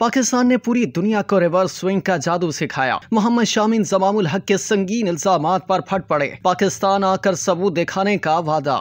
पाकिस्तान ने पूरी दुनिया को रिवर्स स्विंग का जादू सिखाया मोहम्मद शामिन जमामुल हक के संगीन इल्जाम पर फट पड़े पाकिस्तान आकर सबूत दिखाने का वादा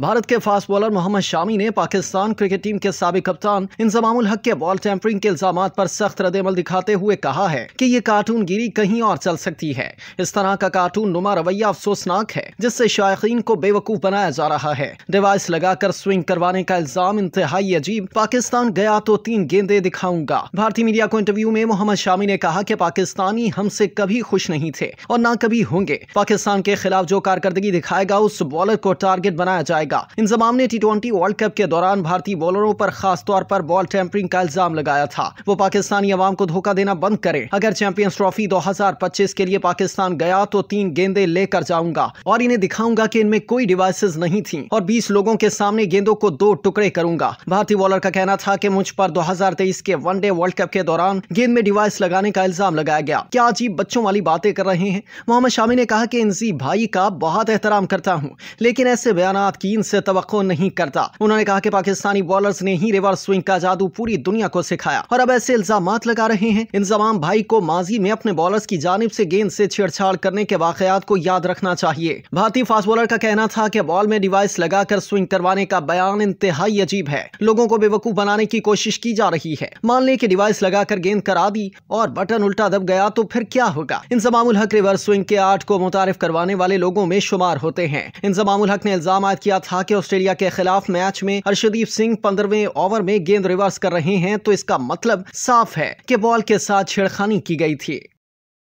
भारत के फास्ट बॉलर मोहम्मद शामी ने पाकिस्तान क्रिकेट टीम के सबक कप्तान इंजमामुल हक के बॉल टेम्परिंग के इल्जाम पर सख्त रदमल दिखाते हुए कहा है कि ये कार्टून गिरी कहीं और चल सकती है इस तरह का कार्टून नुमा रवैया अफसोसनाक है जिससे शायक को बेवकूफ बनाया जा रहा है डिवाइस लगाकर स्विंग करवाने का इल्जाम इंतहाई अजीब पाकिस्तान गया तो तीन गेंदे दिखाऊंगा भारतीय मीडिया को इंटरव्यू में मोहम्मद शामी ने कहा की पाकिस्तानी हमसे कभी खुश नहीं थे और न कभी होंगे पाकिस्तान के खिलाफ जो कारकर्दगी दिखाएगा उस बॉलर को टारगेट बनाया जाएगा जाएगा इंजमाम ने टी ट्वेंटी वर्ल्ड कप के दौरान भारतीय बॉलरों पर खास तौर पर बॉल टेम्परिंग का इल्जाम लगाया था वो पाकिस्तानी अवाम को धोखा देना बंद करे अगर चैंपियंस ट्रॉफी दो के लिए पाकिस्तान गया तो तीन गेंदे लेकर जाऊंगा और इन्हें दिखाऊंगा की इनमें कोई डिवाइसेज नहीं थी और बीस लोगों के सामने गेंदों को दो टुकड़े करूंगा भारतीय बॉलर का कहना था की मुझ पर दो के वनडे वर्ल्ड कप के दौरान गेंद में डिवाइस लगाने का इल्जाम लगाया गया क्या अजीब बच्चों वाली बातें कर रहे हैं मोहम्मद शामी ने कहा की इनजी भाई का बहुत एहतराम करता हूँ लेकिन ऐसे बयान की टीम से तो नहीं करता उन्होंने कहा कि पाकिस्तानी बॉलर्स ने ही रिवर्स स्विंग का जादू पूरी दुनिया को सिखाया और अब ऐसे इल्जाम लगा रहे हैं इंजमाम भाई को माजी में अपने बॉलर्स की जानब ऐसी गेंद ऐसी छेड़छाड़ करने के वाकयात को याद रखना चाहिए भारतीय फास्ट बॉलर का कहना था की बॉल में डिवाइस लगाकर स्विंग करवाने का बयान इंतहाई अजीब है लोगों को बेवकूफ बनाने की कोशिश की जा रही है मान लें की डिवाइस लगाकर गेंद करा दी और बटन उल्टा दब गया तो फिर क्या होगा इन हक रिवर्स स्विंग के आर्ट को मुतारफ करवाने वाले लोगों में शुमार होते हैं इन हक ने इल्जाम किया था कि ऑस्ट्रेलिया के खिलाफ मैच में हर्षदीप सिंह पंद्रहवें ओवर में गेंद रिवर्स कर रहे हैं तो इसका मतलब साफ है कि बॉल के साथ छेड़खानी की गई थी